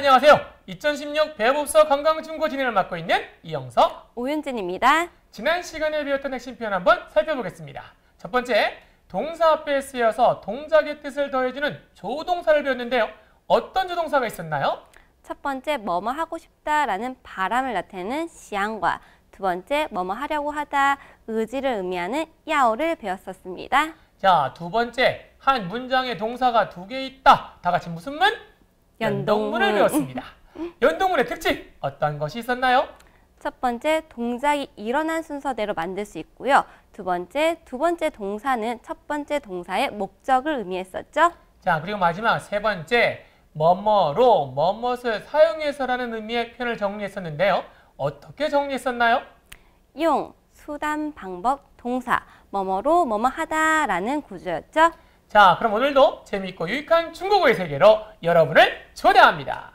안녕하세요. 2016 배법서 건강증고 진행을 맡고 있는 이영석, 오윤진입니다. 지난 시간에 배웠던 핵심 표현 한번 살펴보겠습니다. 첫 번째, 동사 앞에 쓰여서 동작의 뜻을 더해주는 조동사를 배웠는데요. 어떤 조동사가 있었나요? 첫 번째, 뭐뭐 하고 싶다라는 바람을 나타내는 시향과 두 번째, 뭐뭐 하려고 하다 의지를 의미하는 야오를 배웠었습니다. 자, 두 번째, 한 문장에 동사가 두 개 있다. 다 같이 무슨 문? 연동문을 배웠습니다. 연동문의 특징 어떤 것이 있었나요? 첫 번째 동작이 일어난 순서대로 만들 수 있고요. 두 번째, 두 번째 동사는 첫 번째 동사의 목적을 의미했었죠. 자, 그리고 마지막 세 번째 뭐뭐로 뭐뭇을 사용해서라는 의미의 표현을 정리했었는데요. 어떻게 정리했었나요? 용, 수단, 방법, 동사, 뭐뭐로 뭐뭐하다라는 구조였죠. 자, 그럼 오늘도 재미있고 유익한 중국어의 세계로 여러분을 초대합니다.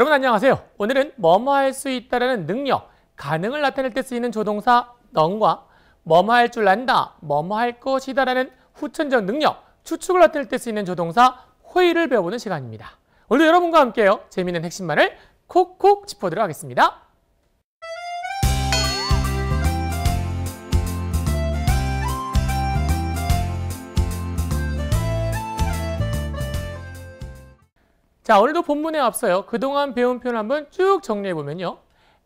여러분 안녕하세요. 오늘은 뭐뭐 할 수 있다라는 능력, 가능을 나타낼 때 쓰이는 조동사 넌과 뭐뭐 할 줄 안다, 뭐뭐 할 것이다라는 후천적 능력, 추측을 나타낼 때 쓰이는 조동사 호의를 배워보는 시간입니다. 오늘 여러분과 함께요. 재미있는 핵심만을 콕콕 짚어드려 하겠습니다. 자, 오늘도 본문에 앞서요. 그동안 배운 표현 한번 쭉 정리해보면요.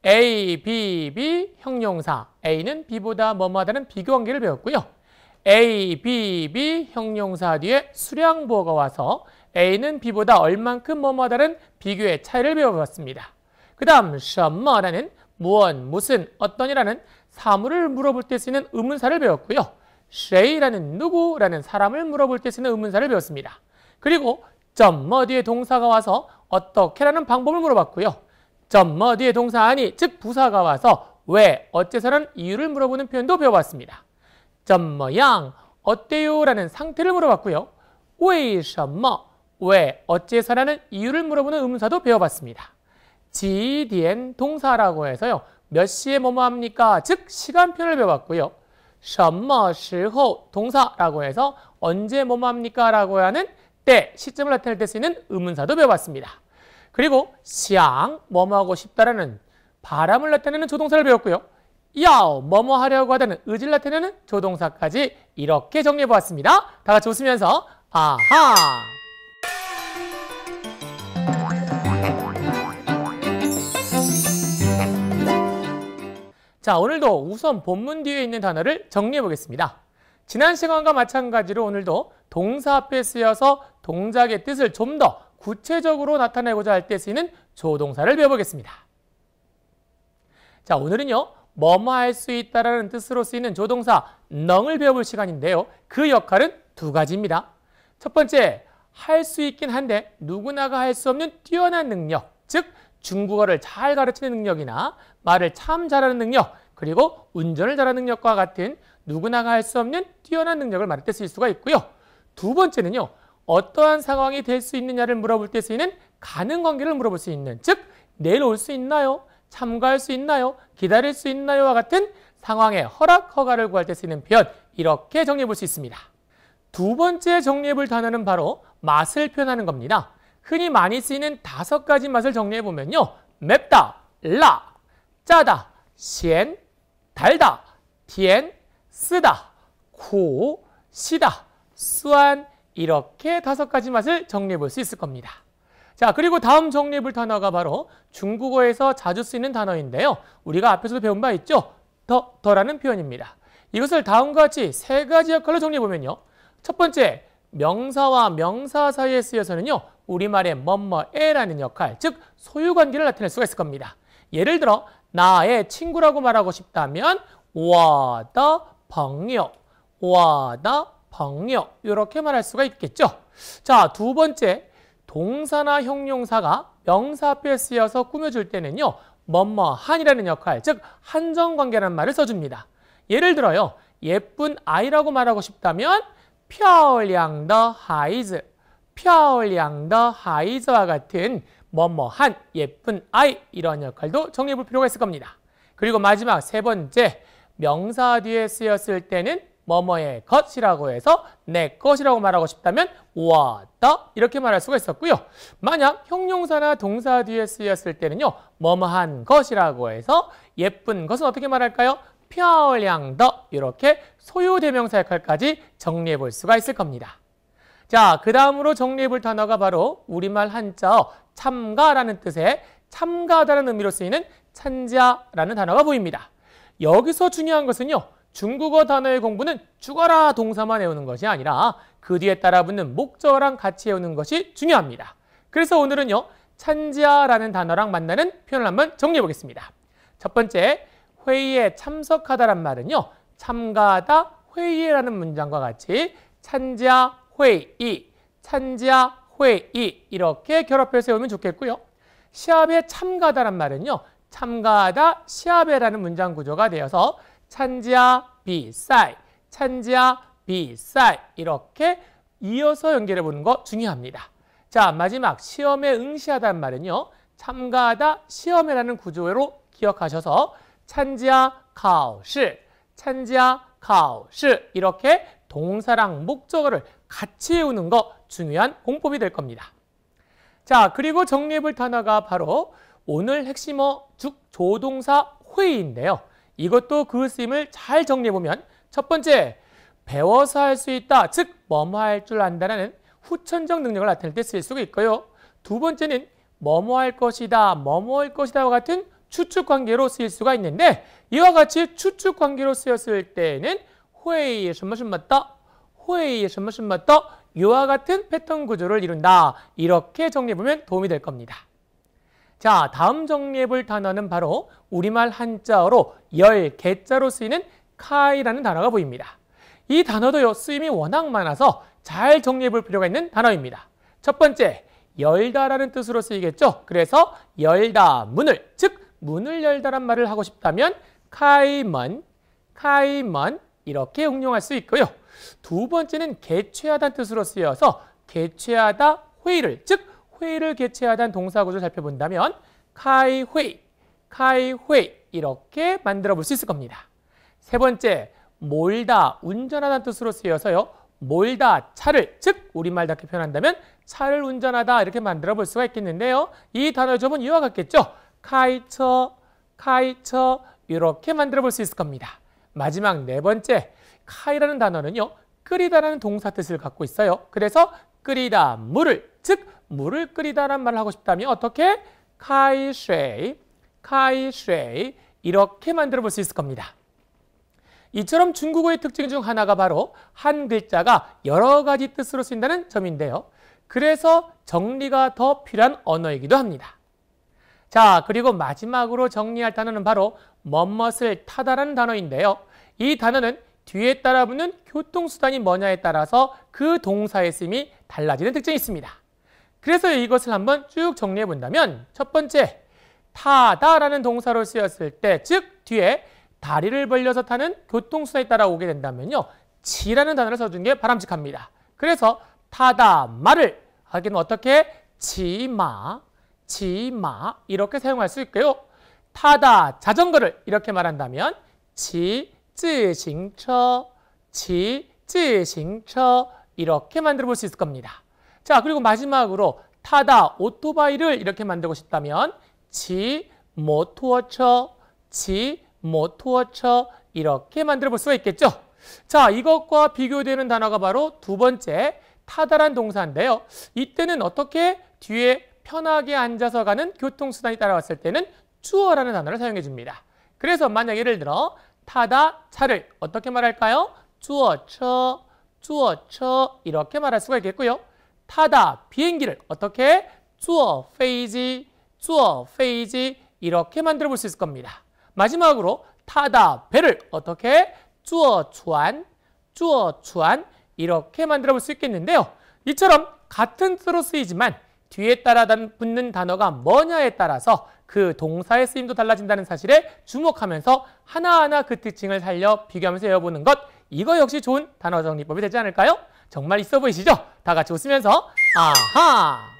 A, B, B 형용사. A는 B보다 뭐뭐하다는 비교관계를 배웠고요. A, B, B 형용사 뒤에 수량보어가 와서 A는 B보다 얼만큼 뭐뭐하다는 비교의 차이를 배워봤습니다. 그 다음, 什么라는 무언, 무슨, 어떤이라는 사물을 물어볼 때 쓰는 의문사를 배웠고요. 谁라는 누구라는 사람을 물어볼 때 쓰는 의문사를 배웠습니다. 그리고 점머 뭐 뒤에 동사가 와서 어떻게라는 방법을 물어봤고요. 점머 뭐 뒤에 동사 아니, 즉 부사가 와서 왜, 어째서라는 이유를 물어보는 표현도 배워봤습니다. 점 뭐, 양 어때요? 라는 상태를 물어봤고요. 왜什么, 뭐, 왜, 어째서라는 이유를 물어보는 음사도 배워봤습니다. 지디엔 동사라고 해서요. 몇 시에 뭐뭐 합니까? 즉 시간표를 배워봤고요什么时候 동사라고 해서 언제 뭐뭐 합니까? 라고 하는 때, 시점을 나타낼 때 쓰이는 의문사도 배워봤습니다. 그리고 시앙, 뭐뭐하고 싶다라는 바람을 나타내는 조동사를 배웠고요. 야오, 뭐뭐 하려고 하다는 의지를 나타내는 조동사까지 이렇게 정리해보았습니다. 다 같이 웃으면서 아하! 자, 오늘도 우선 본문 뒤에 있는 단어를 정리해보겠습니다. 지난 시간과 마찬가지로 오늘도 동사 앞에 쓰여서 동작의 뜻을 좀 더 구체적으로 나타내고자 할 때 쓰이는 조동사를 배워보겠습니다. 자, 오늘은요. 뭐뭐 할 수 있다라는 뜻으로 쓰이는 조동사 넝을 배워볼 시간인데요. 그 역할은 두 가지입니다. 첫 번째, 할 수 있긴 한데 누구나가 할 수 없는 뛰어난 능력, 즉 중국어를 잘 가르치는 능력이나 말을 참 잘하는 능력, 그리고 운전을 잘하는 능력과 같은 누구나가 할 수 없는 뛰어난 능력을 말할 때 쓸 수가 있고요. 두 번째는요. 어떠한 상황이 될 수 있느냐를 물어볼 때 쓰이는 가능 관계를 물어볼 수 있는 즉 내일 올 수 있나요? 참가할 수 있나요? 기다릴 수 있나요?와 같은 상황에 허락, 허가를 구할 때 쓰이는 표현 이렇게 정리해 볼 수 있습니다. 두 번째 정리해 볼 단어는 바로 맛을 표현하는 겁니다. 흔히 많이 쓰이는 다섯 가지 맛을 정리해 보면요. 맵다, 라, 짜다, 시엔, 달다, 디엔, 쓰다, 코, 시다, 수완 이렇게 다섯 가지 맛을 정리해 볼 수 있을 겁니다. 자, 그리고 다음 정리해 볼 단어가 바로 중국어에서 자주 쓰이는 단어인데요. 우리가 앞에서도 배운 바 있죠? 더, 더라는 표현입니다. 이것을 다음과 같이 세 가지 역할로 정리해 보면요. 첫 번째, 명사와 명사 사이에 쓰여서는요. 우리말의 뭐뭐에라는 역할, 즉 소유관계를 나타낼 수가 있을 겁니다. 예를 들어 나의 친구라고 말하고 싶다면 와더 방역, 와더 朋력 이렇게 말할 수가 있겠죠. 자, 두 번째 동사나 형용사가 명사 앞에 쓰여서 꾸며줄 때는요. 뭐뭐한이라는 역할, 즉 한정관계라는 말을 써줍니다. 예를 들어요. 예쁜 아이라고 말하고 싶다면 더 하이즈, 子漂더하이즈와 같은 뭐뭐한 예쁜 아이 이런 역할도 정리해 볼 필요가 있을 겁니다. 그리고 마지막 세 번째 명사 뒤에 쓰였을 때는 뭐뭐의 것이라고 해서 내 것이라고 말하고 싶다면 와다 이렇게 말할 수가 있었고요. 만약 형용사나 동사 뒤에 쓰였을 때는요. 뭐뭐한 것이라고 해서 예쁜 것은 어떻게 말할까요? 漂亮的 이렇게 소유대명사 역할까지 정리해 볼 수가 있을 겁니다. 자, 그 다음으로 정리해 볼 단어가 바로 우리말 한자어 참가라는 뜻의 참가하다는 의미로 쓰이는 찬자라는 단어가 보입니다. 여기서 중요한 것은요. 중국어 단어의 공부는 죽어라 동사만 외우는 것이 아니라 그 뒤에 따라 붙는 목적어랑 같이 외우는 것이 중요합니다. 그래서 오늘은요. 찬지아라는 단어랑 만나는 표현을 한번 정리해 보겠습니다. 첫 번째, 회의에 참석하다란 말은요. 참가하다 회의라는 문장과 같이 찬지아 회의, 찬지아 회의 이렇게 결합해서 외우면 좋겠고요. 시합에 참가하다란 말은요. 참가하다 시합에라는 문장 구조가 되어서 찬지아 비싸이, 찬지아 비싸이 이렇게 이어서 연결해 보는 거 중요합니다. 자, 마지막 시험에 응시하다는 말은요. 참가하다 시험이라는 구조로 기억하셔서 찬지아 가오시, 찬지아 가오시 이렇게 동사랑 목적어를 같이 외우는 거 중요한 공법이 될 겁니다. 자, 그리고 정리해 볼 단어가 바로 오늘 핵심어 죽조동사 회의인데요. 이것도 그 쓰임을 잘 정리해보면 첫 번째, 배워서 할 수 있다, 즉 뭐뭐 할 줄안다는 후천적 능력을 나타낼 때 쓸 수가 있고요. 두 번째는 뭐뭐 할 것이다, 뭐뭐 할 것이다와 같은 추측 관계로 쓰일 수가 있는데 이와 같이 추측 관계로 쓰였을 때에는 회의에 무슨 맞다, 회의에 무슨 맞다 이와 같은 패턴 구조를 이룬다. 이렇게 정리해보면 도움이 될 겁니다. 자, 다음 정리해볼 단어는 바로 우리말 한자어로 열, 개자로 쓰이는 카이라는 단어가 보입니다. 이 단어도 쓰임이 워낙 많아서 잘 정리해볼 필요가 있는 단어입니다. 첫 번째, 열다라는 뜻으로 쓰이겠죠. 그래서 열다, 문을, 즉 문을 열다란 말을 하고 싶다면 카이먼, 카이먼 이렇게 응용할 수 있고요. 두 번째는 개최하다는 뜻으로 쓰여서 개최하다 회의를, 즉 회의를 개최하다는 동사 구조를 살펴본다면 카이회의, 카이회의 이렇게 만들어 볼 수 있을 겁니다. 세 번째, 몰다, 운전하다는 뜻으로 쓰여서요. 몰다, 차를, 즉 우리말답게 표현한다면 차를 운전하다 이렇게 만들어 볼 수가 있겠는데요. 이 단어 조은 이와 같겠죠. 카이처, 카이처 이렇게 만들어 볼 수 있을 겁니다. 마지막 네 번째, 카이라는 단어는요. 끓이다라는 동사 뜻을 갖고 있어요. 그래서 끓이다, 물을, 즉 물을 끓이다란 말을 하고 싶다면 어떻게 카이쉐이, 카이쉐이 이렇게 만들어 볼 수 있을 겁니다. 이처럼 중국어의 특징 중 하나가 바로 한 글자가 여러 가지 뜻으로 쓰인다는 점인데요. 그래서 정리가 더 필요한 언어이기도 합니다. 자, 그리고 마지막으로 정리할 단어는 바로 멋멋을 타다라는 단어인데요. 이 단어는 뒤에 따라 붙는 교통수단이 뭐냐에 따라서 그 동사의 쓰임이 달라지는 특징이 있습니다. 그래서 이것을 한번 쭉 정리해 본다면 첫 번째, 타다라는 동사로 쓰였을 때, 즉 뒤에 다리를 벌려서 타는 교통수단에 따라 오게 된다면요. 지라는 단어를 써준 게 바람직합니다. 그래서 타다 말을 하기는 어떻게 지마, 지마 이렇게 사용할 수 있고요. 타다 자전거를 이렇게 말한다면 지지싱처, 지지싱처 이렇게 만들어 볼 수 있을 겁니다. 자, 그리고 마지막으로 타다, 오토바이를 이렇게 만들고 싶다면 지, 모토어처, 지, 모토어처 이렇게 만들어 볼 수가 있겠죠. 자, 이것과 비교되는 단어가 바로 두 번째 타다란 동사인데요. 이때는 어떻게 뒤에 편하게 앉아서 가는 교통수단이 따라왔을 때는 주어라는 단어를 사용해 줍니다. 그래서 만약 예를 들어 타다 차를 어떻게 말할까요? 주어처, 주어처 이렇게 말할 수가 있겠고요. 타다 비행기를 어떻게 쪼어 페이지 坐어페 이렇게 지이 만들어 볼 수 있을 겁니다. 마지막으로 타다 배를 어떻게 쪼어 추안 坐어坐안 이렇게 만들어 볼 수 있겠는데요. 이처럼 같은 뜻으로 쓰이지만 뒤에 따라 붙는 단어가 뭐냐에 따라서 그 동사의 쓰임도 달라진다는 사실에 주목하면서 하나하나 그 특징을 살려 비교하면서 외워보는 것 이거 역시 좋은 단어 정리법이 되지 않을까요? 정말 있어 보이시죠? 다 같이 웃으면서 아하!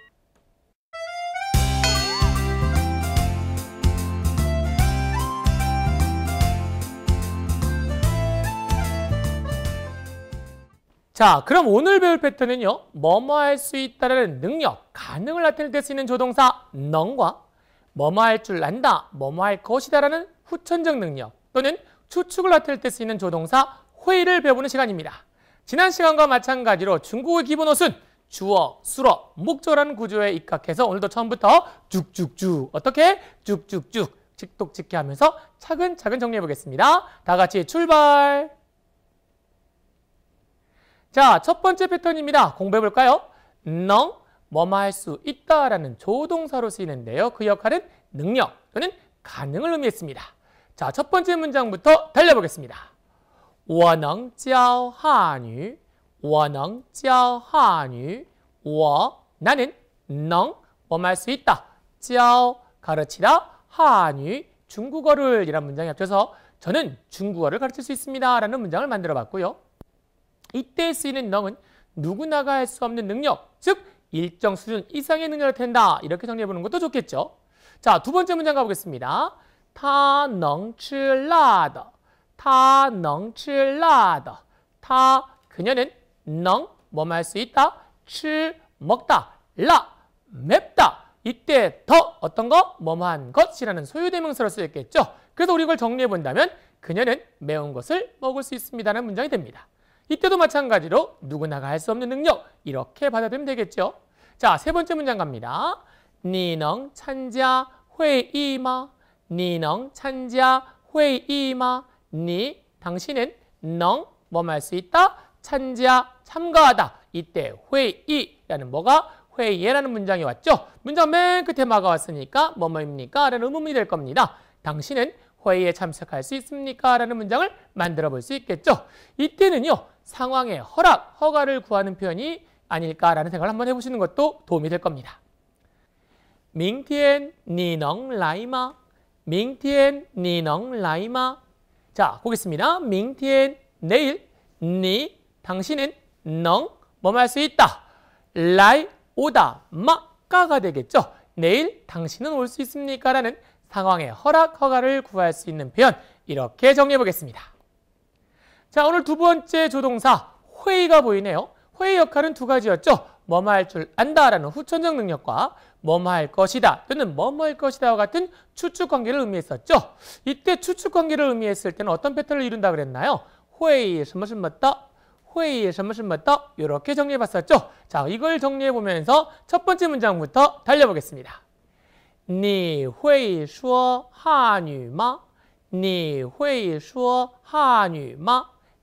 자, 그럼 오늘 배울 패턴은요. 뭐뭐 할 수 있다라는 능력, 가능을 나타낼 때 쓰이는 조동사 넌과 뭐뭐 할 줄 안다, 뭐뭐 할 것이다라는 후천적 능력 또는 추측을 나타낼 때 쓰이는 조동사 회의를 배우는 시간입니다. 지난 시간과 마찬가지로 중국의 기본 옷은 주어, 수어, 목조라는 구조에 입각해서 오늘도 처음부터 쭉쭉쭉 어떻게 쭉쭉쭉 직독직해 하면서 차근차근 정리해 보겠습니다. 다 같이 출발! 자, 첫 번째 패턴입니다. 공부해 볼까요? 능, 뭐뭐 할 수 있다라는 조동사로 쓰이는데요. 그 역할은 능력 또는 가능을 의미했습니다. 자, 첫 번째 문장부터 달려보겠습니다. 我能教汉语.我能教汉语.我 나는 능뭐할수 있다. 教 가르치다. 한유 중국어를 이란 문장에 합쳐서 저는 중국어를 가르칠 수 있습니다. 라는 문장을 만들어 봤고요. 이때 쓰이는 능은 누구나가 할 수 없는 능력, 즉 일정 수준 이상의 능력을 텐다. 이렇게 정리해 보는 것도 좋겠죠. 자, 두 번째 문장 가보겠습니다. 타능칠라더 타 넝吃辣的. 타 그녀는 넝 뭐뭐 할 수 있다. 吃 먹다. 라 맵다. 이때 더 어떤 거 뭐뭐한 것이라는 소유대명사로 쓰였겠죠. 그래서 우리 이걸 정리해 본다면 그녀는 매운 것을 먹을 수 있습니다라는 문장이 됩니다. 이때도 마찬가지로 누구나가 할 수 없는 능력 이렇게 받아들면 되겠죠. 자, 세 번째 문장 갑니다. 니넝 찬자 회의마 니넝 찬자 회의마 니, 당신은 넝, 뭐할 수 있다? 찬지야 참가하다. 이때 회의라는 뭐가 회의라는 문장이 왔죠. 문장 맨 끝에 막아 왔으니까 뭐뭐입니까? 라는 의문이 될 겁니다. 당신은 회의에 참석할 수 있습니까? 라는 문장을 만들어 볼 수 있겠죠. 이때는요. 상황의 허락, 허가를 구하는 표현이 아닐까라는 생각을 한번 해보시는 것도 도움이 될 겁니다. 밍티엔 니 넝 라이마 밍티엔 니 넝 라이마 자, 보겠습니다. 밍티엔 내일, 니, 당신은, 넝, 뭐할 수 있다. 라이, 오다, 마, 까가 되겠죠. 내일 당신은 올 수 있습니까? 라는 상황의 허락, 허가를 구할 수 있는 표현 이렇게 정리해 보겠습니다. 자, 오늘 두 번째 조동사 회의가 보이네요. 회의 역할은 두 가지였죠. 뭐뭐할 줄 안다라는 후천적 능력과 뭐뭐할 것이다 또는 뭐뭐할 것이다와 같은 추측 관계를 의미했었죠. 이때 추측 관계를 의미했을 때는 어떤 패턴을 이룬다 그랬나요? 회의, 什么什么的, 회의, 什么什么的 이렇게 정리해봤었죠. 자, 이걸 정리해보면서 첫 번째 문장부터 달려보겠습니다.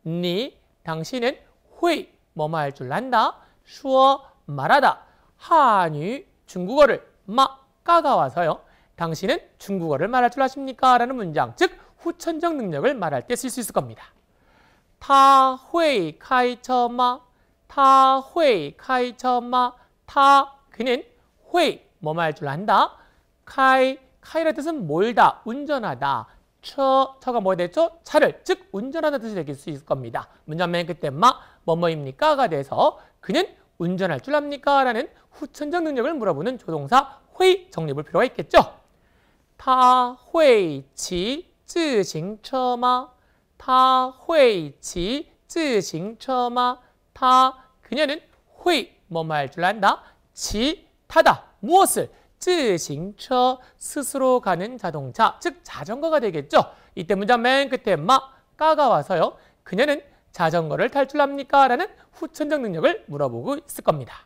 你会说汉语吗?你会说汉语吗?你 당신은 회 뭐뭐 할 줄 안다. 说 말하다 한유 중국어를 막까가 와서요. 당신은 중국어를 말할 줄 아십니까? 라는 문장, 즉 후천적 능력을 말할 때 쓸 수 있을 겁니다. 타회이 카이처마 타회이 카이처마 타 그는 회 뭐 말 줄 안다 카이 카이라 뜻은 몰다 운전하다 처 처가 뭐 되죠? 차를 즉 운전하는 뜻이 될수 있을 겁니다. 문장면 그때 마 뭐뭐입니까가 돼서 그는 운전할 줄 압니까? 라는 후천적 능력을 물어보는 조동사 회의 정립을 필요가 있겠죠. 타会骑自行车吗? 타会骑自行车吗? 타 그녀는 회 뭐뭐 할줄 안다. 지 타다 무엇을? 自行车 스스로 가는 자동차 즉 자전거가 되겠죠. 이때 문장 맨 끝에 마 까가 와서요. 그녀는 자전거를 탈출합니까? 라는 후천적 능력을 물어보고 있을 겁니다.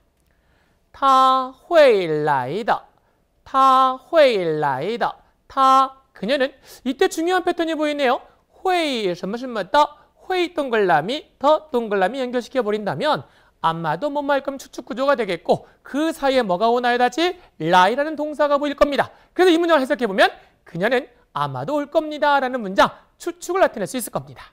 他会来的,他会来的,他 다, 그녀는 이때 중요한 패턴이 보이네요. 회의, 什么什么다, 회의 동글라미, 더 동글라미 연결시켜 버린다면 아마도 못말끔 추측 구조가 되겠고 그 사이에 뭐가 오나요 다시 라이라는 동사가 보일 겁니다. 그래서 이 문장을 해석해 보면 그녀는 아마도 올 겁니다라는 문장 추측을 나타낼 수 있을 겁니다.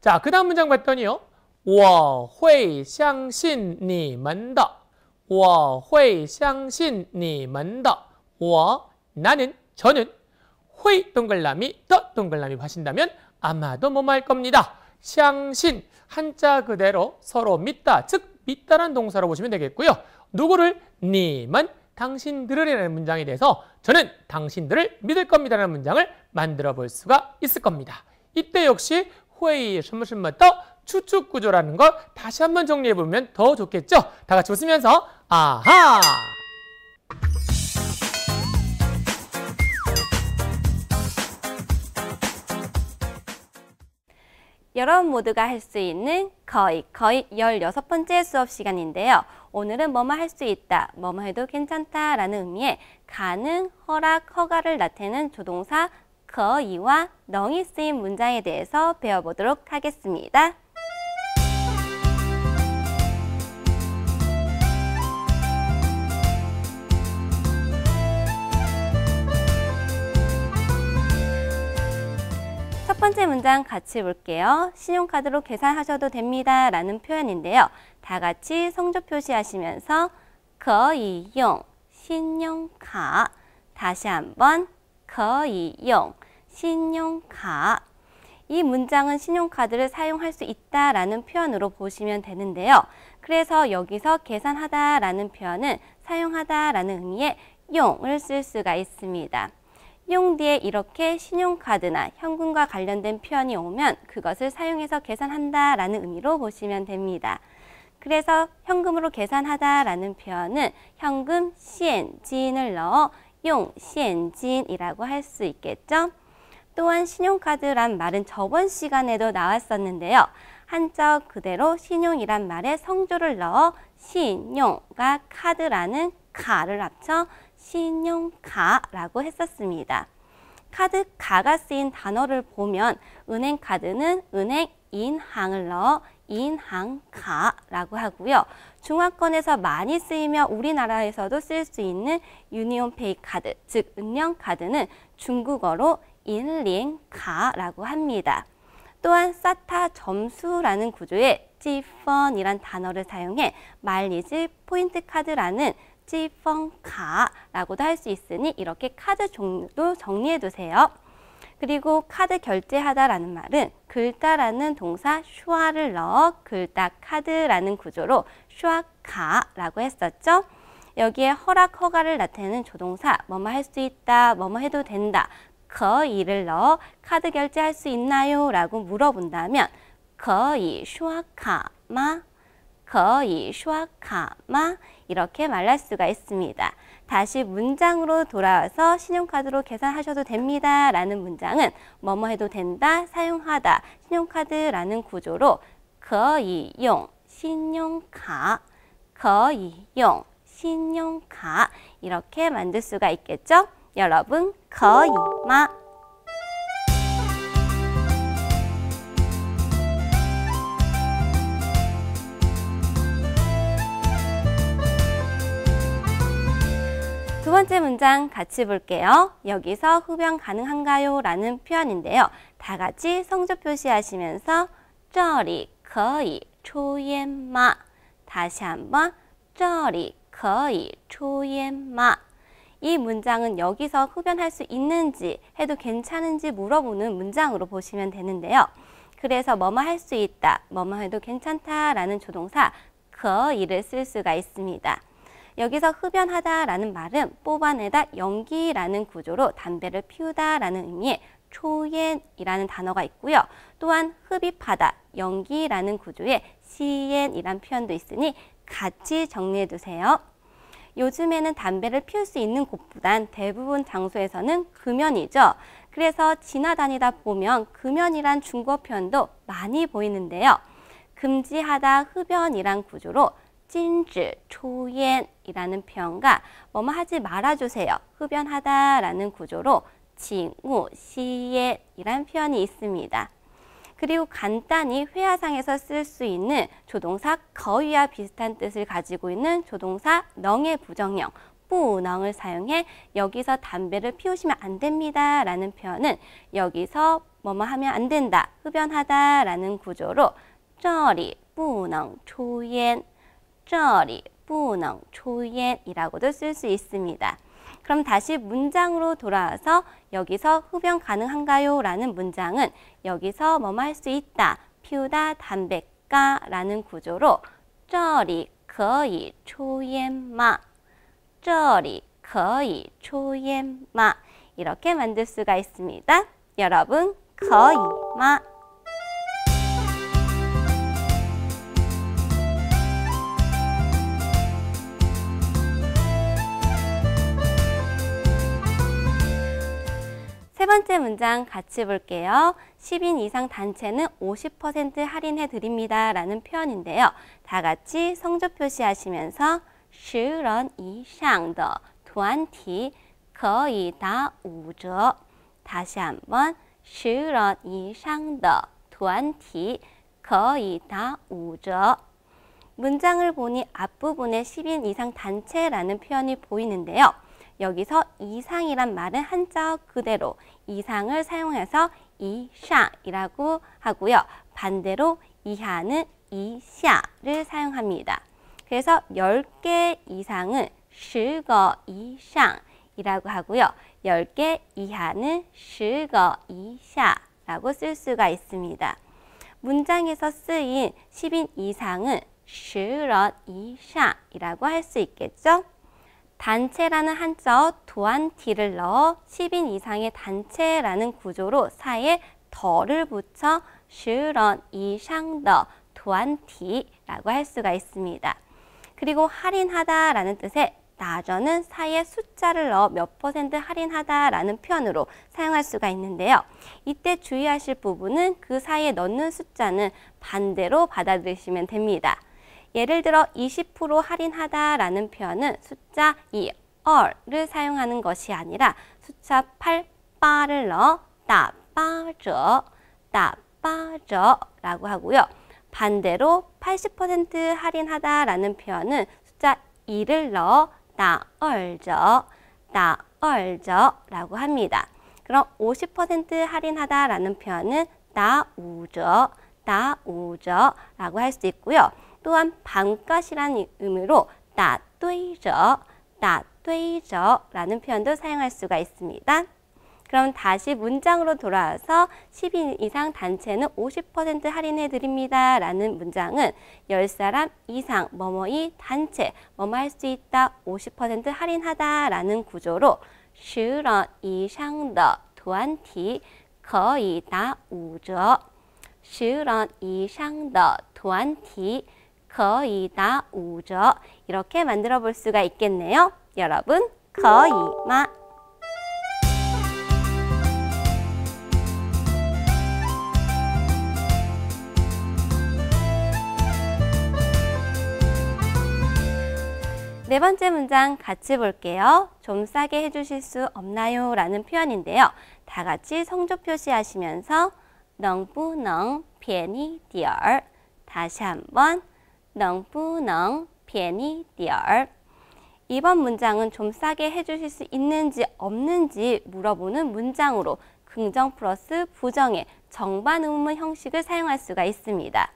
자, 그 다음 문장 봤더니요. 我会相信你们的.我会相信你们的.我 나는 저는 회 동글라미 더 동글라미 하신다면 아마도 뭐할 겁니다. 샹신 한자 그대로 서로 믿다 즉 믿다란 동사로 보시면 되겠고요. 누구를 님은 당신들을이라는 문장에 대해서 저는 당신들을 믿을 겁니다라는 문장을 만들어 볼 수가 있을 겁니다. 이때 역시 회이什么什么的 추측 구조라는 걸 다시 한번 정리해 보면 더 좋겠죠? 다 같이 웃으면서 아하! 여러분 모두가 할 수 있는 거의 거의 열여섯 번째 수업 시간인데요. 오늘은 뭐뭐 할 수 있다, 뭐뭐 해도 괜찮다라는 의미의 가능, 허락, 허가를 나타내는 조동사 거의와 그 넝이 쓰인 문장에 대해서 배워보도록 하겠습니다. 첫 번째 문장 같이 볼게요. 신용카드로 계산하셔도 됩니다. 라는 표현인데요. 다 같이 성조 표시하시면서 거이용 그 신용카 다시 한번 可以用 신용카 이 문장은 신용카드를 사용할 수 있다라는 표현으로 보시면 되는데요. 그래서 여기서 계산하다라는 표현은 사용하다라는 의미의 용을 쓸 수가 있습니다. 용 뒤에 이렇게 신용카드나 현금과 관련된 표현이 오면 그것을 사용해서 계산한다라는 의미로 보시면 됩니다. 그래서 현금으로 계산하다라는 표현은 현금 시엔 지인을 넣어 용, 현진이라고 할 수 있겠죠? 또한 신용카드란 말은 저번 시간에도 나왔었는데요. 한자 그대로 신용이란 말에 성조를 넣어 신용과 카드라는 가를 합쳐 신용가라고 했었습니다. 카드 가가 쓰인 단어를 보면 은행카드는 은행 인항을 넣어 인항가라고 하고요. 중화권에서 많이 쓰이며 우리나라에서도 쓸 수 있는 유니온페이 카드, 즉 은령 카드는 중국어로 인링가라고 합니다. 또한 사타 점수라는 구조의 지펀이란 단어를 사용해 마일리지 포인트 카드라는 지펑가라고도할 수 있으니 이렇게 카드 종류 도 정리해 두세요. 그리고 카드 결제하다라는 말은 글다라는 동사 슈아를 넣어 글다 카드라는 구조로 슈아카라고 했었죠. 여기에 허락, 허가를 나타내는 조동사 뭐뭐 할 수 있다, 뭐뭐 해도 된다, 거이를 그 넣어 카드 결제할 수 있나요? 라고 물어본다면 거이 그 슈아카마 거의 그 슈아카마 이렇게 말할 수가 있습니다. 다시 문장으로 돌아와서 신용카드로 계산하셔도 됩니다. 라는 문장은 뭐뭐 해도 된다, 사용하다, 신용카드라는 구조로 거以용 신용카, 거以용 신용카 이렇게 만들 수가 있겠죠? 여러분, 거이마 두 번째 문장 같이 볼게요. 여기서 흡연 가능한가요? 라는 표현인데요. 다 같이 성조 표시하시면서 这里可以抽烟吗? 다시 한번 这里可以抽烟吗?이 문장은 여기서 흡연할 수 있는지 해도 괜찮은지 물어보는 문장으로 보시면 되는데요. 그래서 뭐뭐 할 수 있다, 뭐뭐 해도 괜찮다라는 조동사 거이를 쓸 수가 있습니다. 여기서 흡연하다라는 말은 뽑아내다, 연기라는 구조로 담배를 피우다라는 의미의 초옌이라는 단어가 있고요. 또한 흡입하다, 연기라는 구조의 시옌이란 표현도 있으니 같이 정리해 두세요. 요즘에는 담배를 피울 수 있는 곳보단 대부분 장소에서는 금연이죠. 그래서 지나다니다 보면 금연이란 중고어 표현도 많이 보이는데요. 금지하다 흡연이란 구조로 찐즈 초옌 이라는 표현과 뭐뭐 하지 말아주세요, 흡연하다 라는 구조로 징우, 시예 이란 표현이 있습니다. 그리고 간단히 회화상에서 쓸 수 있는 조동사 거위와 비슷한 뜻을 가지고 있는 조동사 넝의 부정형 뿌넝을 사용해 여기서 담배를 피우시면 안 됩니다 라는 표현은 여기서 뭐뭐 하면 안 된다, 흡연하다 라는 구조로 这里不能抽烟这里 뿌우넝, 초옌이라고도 쓸 수 있습니다. 그럼 다시 문장으로 돌아와서 여기서 흡연 가능한가요? 라는 문장은 여기서 뭐뭐 할수 있다, 피우다, 담배가 라는 구조로 这里可以抽烟吗?这里可以抽烟吗? 이렇게 만들 수가 있습니다. 여러분, 거의 마 번째 문장 같이 볼게요. 10인 이상 단체는 50% 할인해 드립니다. 라는 표현인데요. 다 같이 성조 표시하시면서 10런 이상的 团体 거의 다우折 다시 한 번 10런 이상的 团体 거의 다우折 문장을 보니 앞부분에 10인 이상 단체라는 표현이 보이는데요. 여기서 이상이란 말은 한자 그대로 이상을 사용해서 이상이라고 하고요. 반대로 이하는 이샤를 사용합니다. 그래서 10개 이상은 10거 이상이라고 하고요. 10개 이하는 10거 이샤라고 쓸 수가 있습니다. 문장에서 쓰인 10인 이상은 10런 이상이라고 할 수 있겠죠? 단체라는 한자어 또안티를 넣어 10인 이상의 단체라는 구조로 사이에 더를 붙여 슈런 이상더 또안티라고할 수가 있습니다. 그리고 할인하다라는 뜻의 나저는 사이에 숫자를 넣어 몇 퍼센트 할인하다라는 표현으로 사용할 수가 있는데요. 이때 주의하실 부분은 그 사이에 넣는 숫자는 반대로 받아들이시면 됩니다. 예를 들어 20% 할인하다라는 표현은 숫자 2, 얼을 사용하는 것이 아니라 숫자 8, 빠를 넣어 따빠져, 따빠져라고 하고요. 반대로 80% 할인하다라는 표현은 숫자 2를 넣어 나얼져, 나얼져라고 합니다. 그럼 50% 할인하다라는 표현은 나우져, 나우져라고 할 수 있고요. 또한 반값이라는 의미로 따뚜이저, 따뚜이저라는 표현도 사용할 수가 있습니다. 그럼 다시 문장으로 돌아와서 10인 이상 단체는 50% 할인해 드립니다. 라는 문장은 10사람 이상 뭐뭐이 단체 뭐뭐 할수 있다 50% 할인하다 라는 구조로 10人 이상的 团体 거의 다5죠10人 이상的 团体 거의 다 우죠. 이렇게 만들어 볼 수가 있겠네요. 여러분, 거의 마네 번째 문장 같이 볼게요. 좀 싸게 해주실 수 없나요? 라는 표현인데요. 다 같이 성조 표시하시면서 能不能便宜点儿? 다시 한번 能不能 비엔이 디 이번 문장은 좀 싸게 해주실 수 있는지 없는지 물어보는 문장으로 긍정 플러스 부정의 정반 의문 형식을 사용할 수가 있습니다.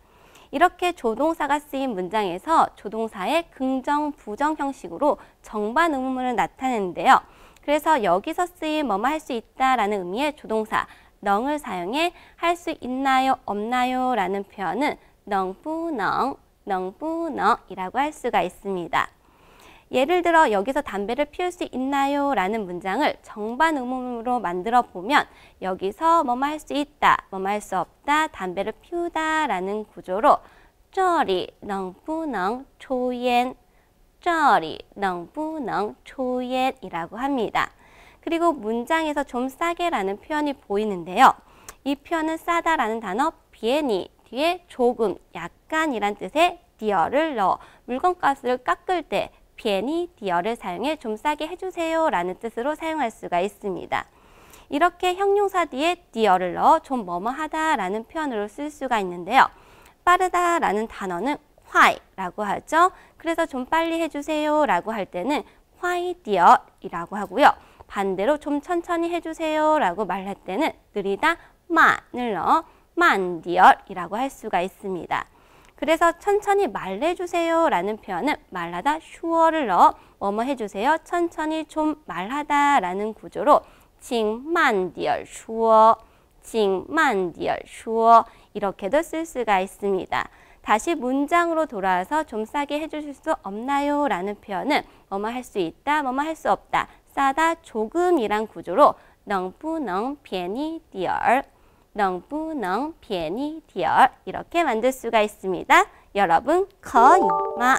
이렇게 조동사가 쓰인 문장에서 조동사의 긍정, 부정 형식으로 정반 의문을 나타내는데요. 그래서 여기서 쓰인 뭐뭐 할 수 있다라는 의미의 조동사 넝을 사용해 할 수 있나요, 없나요 라는 표현은 넝뿌넝 能不能이라고 할 수가 있습니다. 예를 들어 여기서 담배를 피울 수 있나요? 라는 문장을 정반 음문으로 만들어 보면 여기서 뭐뭐 할 수 있다, 뭐뭐 할 수 없다, 담배를 피우다 라는 구조로 쩌리 能부能抽烟这리能부能抽烟이라고 합니다. 그리고 문장에서 좀 싸게라는 표현이 보이는데요. 이 표현은 싸다라는 단어 비엔이 뒤에 조금, 약간이란 뜻의 디어를 넣어 물건값을 깎을 때 비엔이 디어를 사용해 좀 싸게 해주세요 라는 뜻으로 사용할 수가 있습니다. 이렇게 형용사 뒤에 디어를 넣어 좀 뭐뭐하다 라는 표현으로 쓸 수가 있는데요. 빠르다 라는 단어는 화이 라고 하죠. 그래서 좀 빨리 해주세요 라고 할 때는 화이 디어 이라고 하고요. 반대로 좀 천천히 해주세요 라고 말할 때는 느리다 만을 넣어 만디얼이라고 할 수가 있습니다. 그래서 천천히 말해주세요 라는 표현은 말하다 슈어를 넣어 뭐뭐 해주세요 천천히 좀 말하다 라는 구조로 칭만디얼 슈어 칭만디얼 슈어 이렇게도 쓸 수가 있습니다. 다시 문장으로 돌아와서 좀 싸게 해주실 수 없나요? 라는 표현은 뭐뭐 할수 있다, 뭐뭐 할수 없다, 싸다, 조금이란 구조로 능不能便宜点儿 能不能 비엔이 디얼 이렇게 만들 수가 있습니다. 여러분 커이마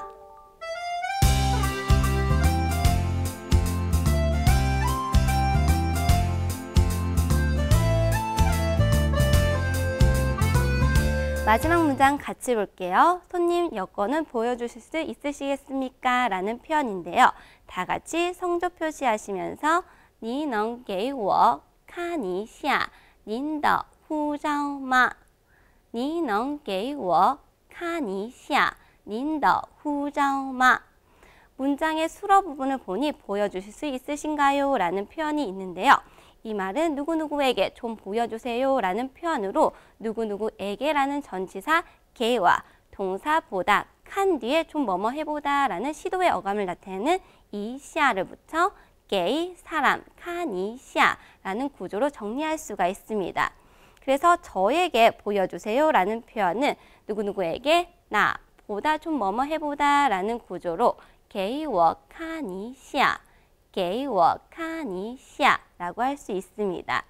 마지막 문장 같이 볼게요. 손님 여권은 보여주실 수 있으시겠습니까? 라는 표현인데요. 다 같이 성조 표시하시면서 니你能给我看一下 닌더 护照吗？你能给我看一下您的护照吗？ 문장의 수로 부분을 보니 보여주실 수 있으신가요? 라는 표현이 있는데요. 이 말은 누구누구에게 좀 보여주세요 라는 표현으로 누구누구에게 라는 전치사 개와 동사보다 칸 뒤에 좀 뭐뭐 해보다 라는 시도의 어감을 나타내는 이시아를 붙여 게이 사람 카니시아라는 구조로 정리할 수가 있습니다. 그래서 저에게 보여주세요 라는 표현은 누구누구에게 나 보다 좀 뭐뭐 해보다 라는 구조로 게이워카니시아 게이워카니시아 라고 할 수 있습니다.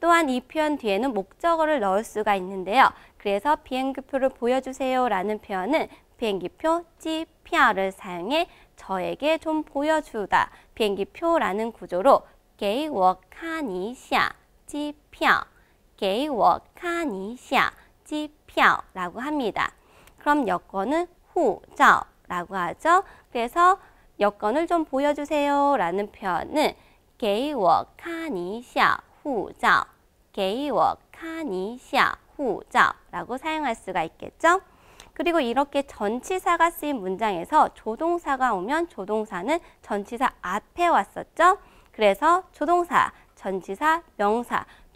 또한 이 표현 뒤에는 목적어를 넣을 수가 있는데요. 그래서 비행기표를 보여주세요 라는 표현은 비행기표 찌피아를 사용해 저에게 좀 보여주다 비행기표라는 구조로 게이워카니시아 찌피아 给我看一下 지표라고 합니다. 그럼 여권은 후자라고 하죠. 그래서 여권을 좀 보여주세요 라는 표현은 给我看一下 후자 给我看一下 후자라고 사용할 수가 있겠죠. 그리고 이렇게 전치사가 쓰인 문장에서 조동사가 오면 조동사는 전치사 앞에 왔었죠. 그래서 조동사, 전치사, 명사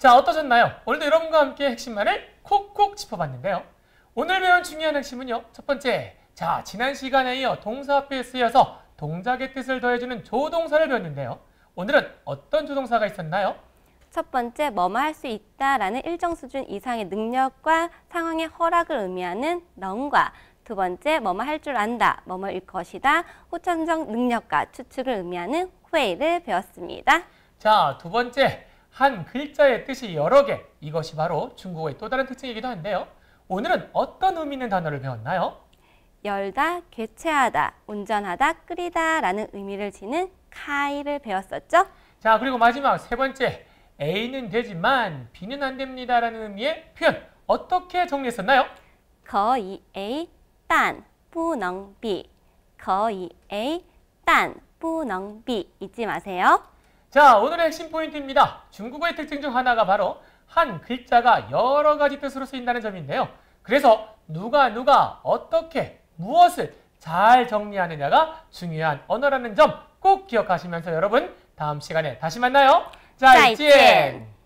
자 어떠셨나요? 오늘도 여러분과 함께 핵심만을 콕콕 짚어봤는데요. 오늘 배운 중요한 핵심은요. 첫 번째, 자 지난 시간에 이어 동사 앞에 쓰여서 동작의 뜻을 더해주는 조동사를 배웠는데요. 오늘은 어떤 조동사가 있었나요? 첫 번째, 뭐뭐 할 수 있다라는 일정 수준 이상의 능력과 상황의 허락을 의미하는 넌과 두 번째, 뭐뭐 할 줄 안다, 뭐뭐일 것이다, 호천적 능력과 추측을 의미하는 회의를 배웠습니다. 자, 두 번째, 한 글자의 뜻이 여러 개, 이것이 바로 중국어의 또 다른 특징이기도 한데요. 오늘은 어떤 의미 있는 단어를 배웠나요? 열다, 괴체하다, 운전하다, 끓이다 라는 의미를 지는 카이를 배웠었죠. 자, 그리고 마지막 세 번째, A는 되지만 B는 안 됩니다 라는 의미의 표현 어떻게 정리했었나요? 거의 A, 딴, 부능 B 거의 A, 딴, 부능 B 잊지 마세요. 자, 오늘의 핵심 포인트입니다. 중국어의 특징 중 하나가 바로 한 글자가 여러 가지 뜻으로 쓰인다는 점인데요. 그래서 누가 누가 어떻게 무엇을 잘 정리하느냐가 중요한 언어라는 점 꼭 기억하시면서 여러분 다음 시간에 다시 만나요. 자, 이젠!